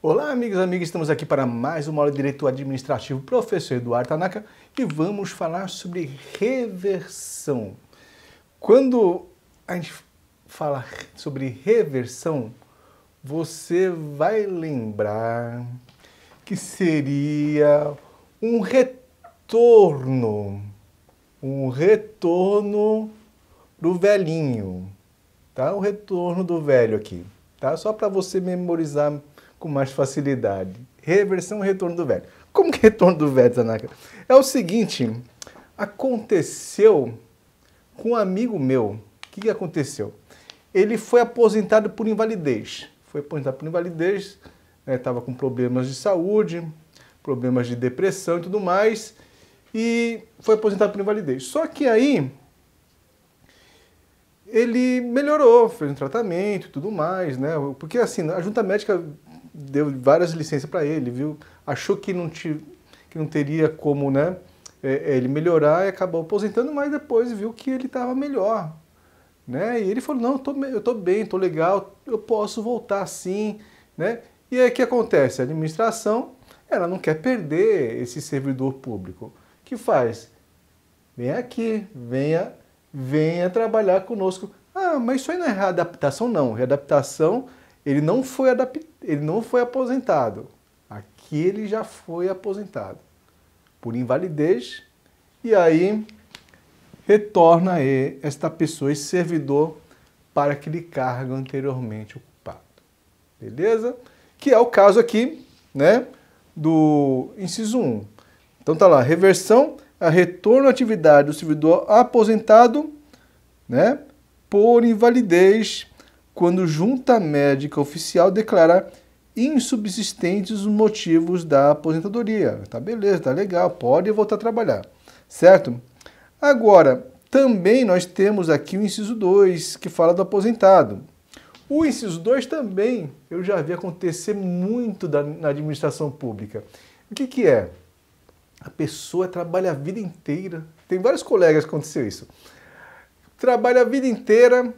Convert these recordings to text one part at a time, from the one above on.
Olá, amigos e amigas, estamos aqui para mais uma aula de Direito Administrativo, professor Eduardo Tanaka, e vamos falar sobre reversão. Quando a gente fala sobre reversão, você vai lembrar que seria um retorno, um retorno do velhinho, tá? O retorno do velho aqui, tá? Só para você memorizar com mais facilidade. Reversão e retorno do velho. Como que é retorno do velho, Tanaka? É o seguinte, aconteceu com um amigo meu. O que, que aconteceu? Ele foi aposentado por invalidez. Foi aposentado por invalidez, estava né, com problemas de saúde, problemas de depressão e tudo mais, e foi aposentado por invalidez. Só que aí ele melhorou, fez um tratamento e tudo mais, né? Porque assim, a junta médica deu várias licenças para ele, viu? Achou que não, te, que não teria como, né? É, é, ele melhorar e acabou aposentando, mas depois viu que ele estava melhor, né? E ele falou, não, eu tô, eu tô bem, tô legal, eu posso voltar sim, né? E aí o que acontece? A administração, ela não quer perder esse servidor público. O que faz? Vem aqui, venha, venha trabalhar conosco. Ah, mas isso aí não é readaptação não. Readaptação ele não foi adaptado, ele não foi aposentado. Aqui ele já foi aposentado por invalidez e aí retorna esta pessoa, esse servidor, para aquele cargo anteriormente ocupado. Beleza? Que é o caso aqui, né, do inciso 1. Então tá lá, reversão a retorno à atividade do servidor aposentado, né, por invalidez quando junta médica oficial declara insubsistentes os motivos da aposentadoria. Tá beleza, tá legal, pode voltar a trabalhar, certo? Agora, também nós temos aqui o inciso 2, que fala do aposentado. O inciso 2 também eu já vi acontecer muito da, na administração pública. O que, que é? A pessoa trabalha a vida inteira. Tem vários colegas que aconteceu isso. Trabalha a vida inteira,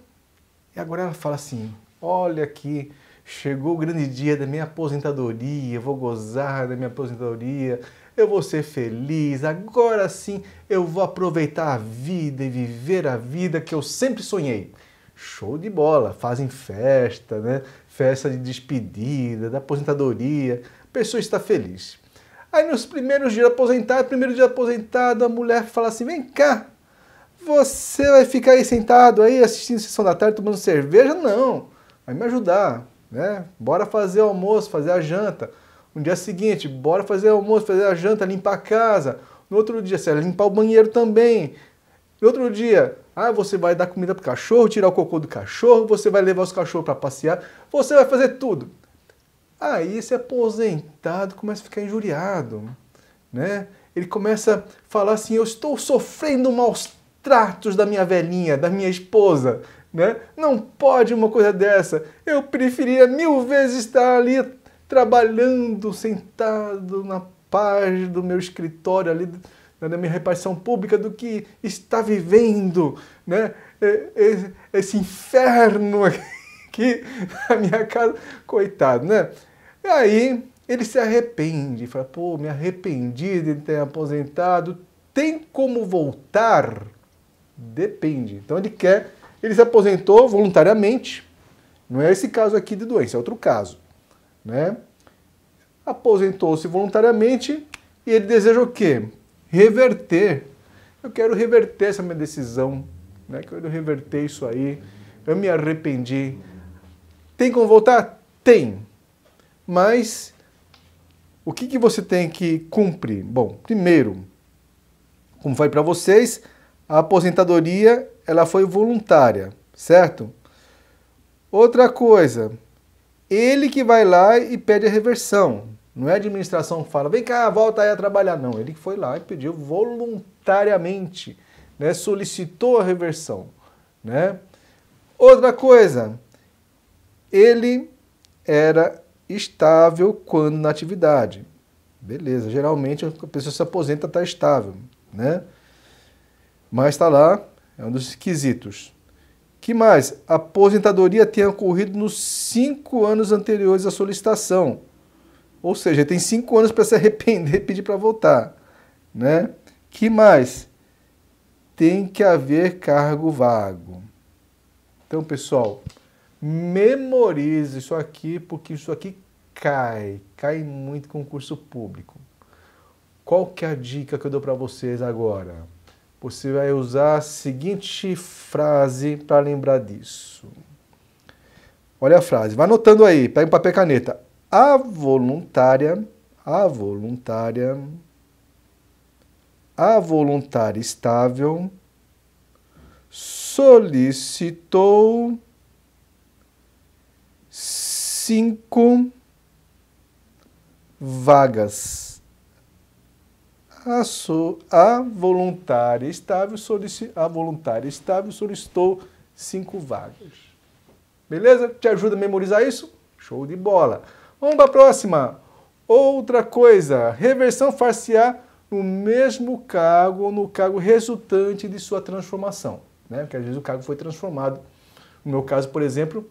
e agora ela fala assim: olha aqui, chegou o grande dia da minha aposentadoria, eu vou gozar da minha aposentadoria, eu vou ser feliz, agora sim eu vou aproveitar a vida e viver a vida que eu sempre sonhei. Show de bola, fazem festa, né? Festa de despedida, da aposentadoria, a pessoa está feliz. Aí nos primeiros dias aposentado, primeiro dia aposentado, a mulher fala assim: vem cá, você vai ficar aí sentado aí assistindo sessão da tarde, tomando cerveja? Não. Vai me ajudar, né? Bora fazer o almoço, fazer a janta. No dia seguinte, bora fazer o almoço, fazer a janta, limpar a casa. No outro dia, você vai limpar o banheiro também. No outro dia, ah, você vai dar comida pro cachorro, tirar o cocô do cachorro, você vai levar os cachorros para passear, você vai fazer tudo. Aí esse aposentado começa a ficar injuriado, né? Ele começa a falar assim: "Eu estou sofrendo maus tratos da minha velhinha, da minha esposa, né? Não pode uma coisa dessa. Eu preferia mil vezes estar ali trabalhando, sentado na paz do meu escritório ali na né, minha repartição pública do que está vivendo, né? Esse inferno aqui na minha casa, coitado, né? E aí ele se arrepende, fala, pô, me arrependi de ter aposentado, tem como voltar? Depende. Então ele quer, ele se aposentou voluntariamente. Não é esse caso aqui de doença, é outro caso, né? Aposentou-se voluntariamente e ele deseja o quê? Reverter. Eu quero reverter essa minha decisão, né? Eu quero reverter isso aí. Eu me arrependi. Tem como voltar? Tem. Mas o que, que você tem que cumprir? Bom, primeiro, como vai para vocês, a aposentadoria ela foi voluntária, certo? Outra coisa, ele que vai lá e pede a reversão. Não é a administração que fala, vem cá, volta aí a trabalhar. Não, ele que foi lá e pediu voluntariamente, né? solicitou a reversão. Né? Outra coisa, ele era estável quando na atividade. Beleza, geralmente a pessoa se aposenta está estável, né? Mas está lá, é um dos quesitos. Que mais? A aposentadoria tenha ocorrido nos cinco anos anteriores à solicitação. Ou seja, tem cinco anos para se arrepender e pedir para voltar. Né? Que mais? Tem que haver cargo vago. Então, pessoal, memorize isso aqui, porque isso aqui cai, cai muito concurso público. Qual que é a dica que eu dou para vocês agora? Você vai usar a seguinte frase para lembrar disso. Olha a frase, vai anotando aí, pega um papel e caneta. A voluntária, a voluntária, a voluntária estável solicitou cinco vagas a, so, a, voluntária estável solici, a voluntária estável solicitou cinco vagas. Beleza? Te ajuda a memorizar isso? Show de bola. Vamos para a próxima. Outra coisa, reversão far-se-á no mesmo cargo ou no cargo resultante de sua transformação. Né? Porque às vezes o cargo foi transformado. No meu caso, por exemplo,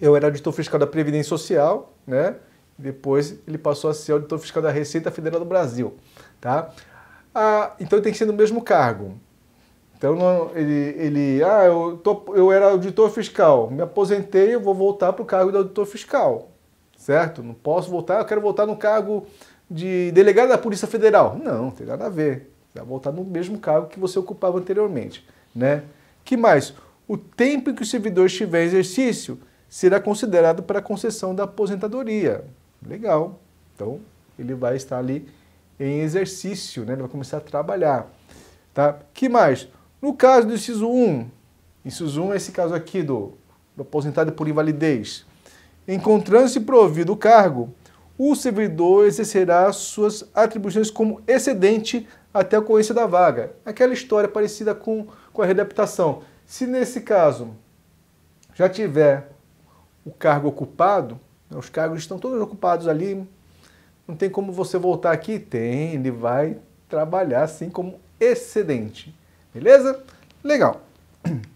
eu era auditor fiscal da Previdência Social, né? Depois ele passou a ser auditor fiscal da Receita Federal do Brasil, tá? Ah, então tem que ser no mesmo cargo. Então não, ele, ele, ah, eu, tô, eu era auditor fiscal, me aposentei, eu vou voltar para o cargo de auditor fiscal, certo? Não posso voltar, eu quero voltar no cargo de delegado da Polícia Federal. Não, não tem nada a ver. Você vai voltar no mesmo cargo que você ocupava anteriormente, né? Que mais? O tempo em que o servidor estiver em exercício será considerado para a concessão da aposentadoria. Legal. Então, ele vai estar ali em exercício, né? Ele vai começar a trabalhar. Tá? Que mais? No caso do inciso 1, inciso 1 é esse caso aqui do, do aposentado por invalidez. Encontrando-se provido o cargo, o servidor exercerá suas atribuições como excedente até a ocorrência da vaga. Aquela história parecida com, com a readaptação. Se nesse caso já tiver o cargo ocupado, né? Os cargos estão todos ocupados ali. Não tem como você voltar aqui? Tem, ele vai trabalhar assim como excedente. Beleza? Legal.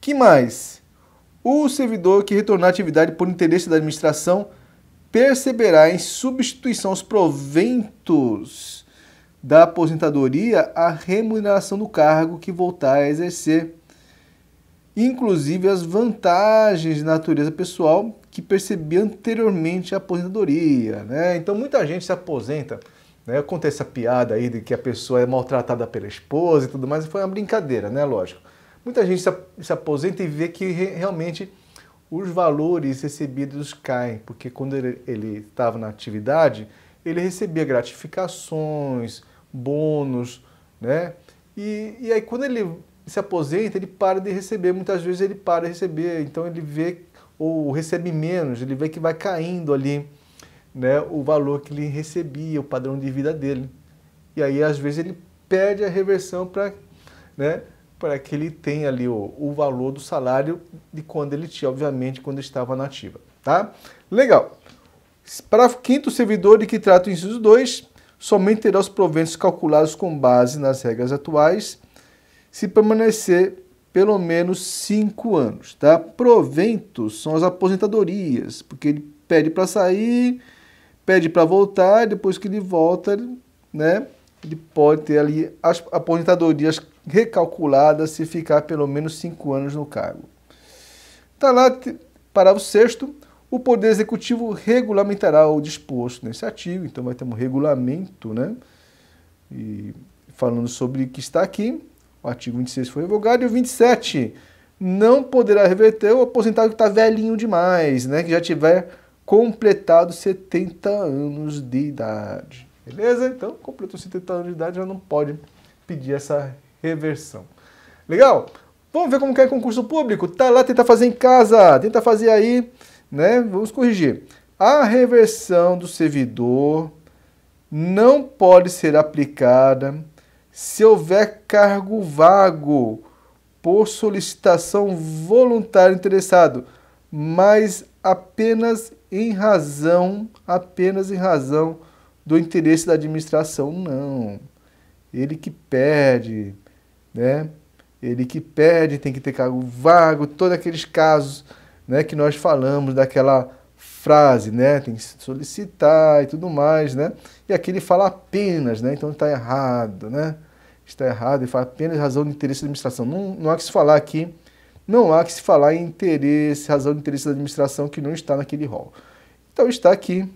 Que mais? O servidor que retornar à atividade por interesse da administração perceberá em substituição aos proventos da aposentadoria a remuneração do cargo que voltar a exercer inclusive as vantagens de natureza pessoal que percebia anteriormente a aposentadoria. Né? Então muita gente se aposenta. Né? Acontece essa piada aí de que a pessoa é maltratada pela esposa e tudo mais, foi uma brincadeira, né? Lógico. Muita gente se aposenta e vê que realmente os valores recebidos caem, porque quando ele estava na atividade, ele recebia gratificações, bônus, né? E, e aí quando ele se aposenta, ele para de receber. Muitas vezes ele para de receber, então ele vê ou recebe menos, ele vê que vai caindo ali né, o valor que ele recebia, o padrão de vida dele. E aí, às vezes, ele perde a reversão para né, para que ele tenha ali o, o valor do salário de quando ele tinha, obviamente, quando estava na ativa. Tá? Legal. o quinto servidor de que trata o inciso 2 somente terá os proventos calculados com base nas regras atuais se permanecer pelo menos cinco anos. Tá? Proventos são as aposentadorias, porque ele pede para sair, pede para voltar, depois que ele volta, né, ele pode ter ali as aposentadorias recalculadas se ficar pelo menos cinco anos no cargo. Está lá, parágrafo sexto, o Poder Executivo regulamentará o disposto nesse artigo, então vai ter um regulamento, né, e falando sobre o que está aqui, o artigo 26 foi revogado. E o 27 não poderá reverter o aposentado que está velhinho demais, né? Que já tiver completado 70 anos de idade. Beleza? Então, completou 70 anos de idade, já não pode pedir essa reversão. Legal? Vamos ver como que é concurso público? Tá lá, tenta fazer em casa, tenta fazer aí, né? Vamos corrigir. A reversão do servidor não pode ser aplicada se houver cargo vago por solicitação voluntária interessado, mas apenas em razão, apenas em razão do interesse da administração, não. Ele que pede, né? Ele que pede, tem que ter cargo vago, todos aqueles casos, né, que nós falamos daquela frase, né? Tem que solicitar e tudo mais, né? E aqui ele fala apenas, né? Então está errado, né? Está errado, ele fala apenas razão de interesse da administração. Não, não há que se falar aqui, não há que se falar em interesse, razão de interesse da administração que não está naquele rol. Então está aqui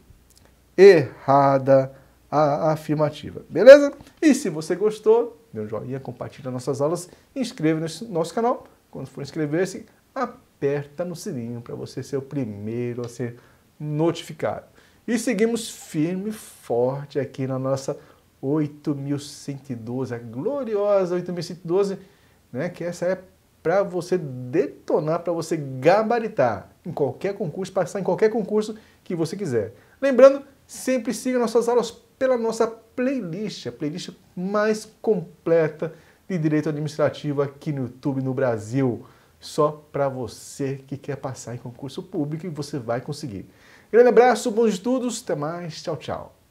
errada a afirmativa, beleza? E se você gostou, dê um joinha, compartilha nossas aulas, inscreva-se no nosso canal. Quando for inscrever-se, aperta no sininho para você ser o primeiro a ser notificado. E seguimos firme e forte aqui na nossa 8112, a gloriosa 8112, né, que essa é para você detonar, para você gabaritar em qualquer concurso, passar em qualquer concurso que você quiser. Lembrando, sempre siga nossas aulas pela nossa playlist, a playlist mais completa de direito administrativo aqui no YouTube no Brasil só para você que quer passar em concurso público e você vai conseguir. Grande abraço, bons estudos, até mais, tchau, tchau.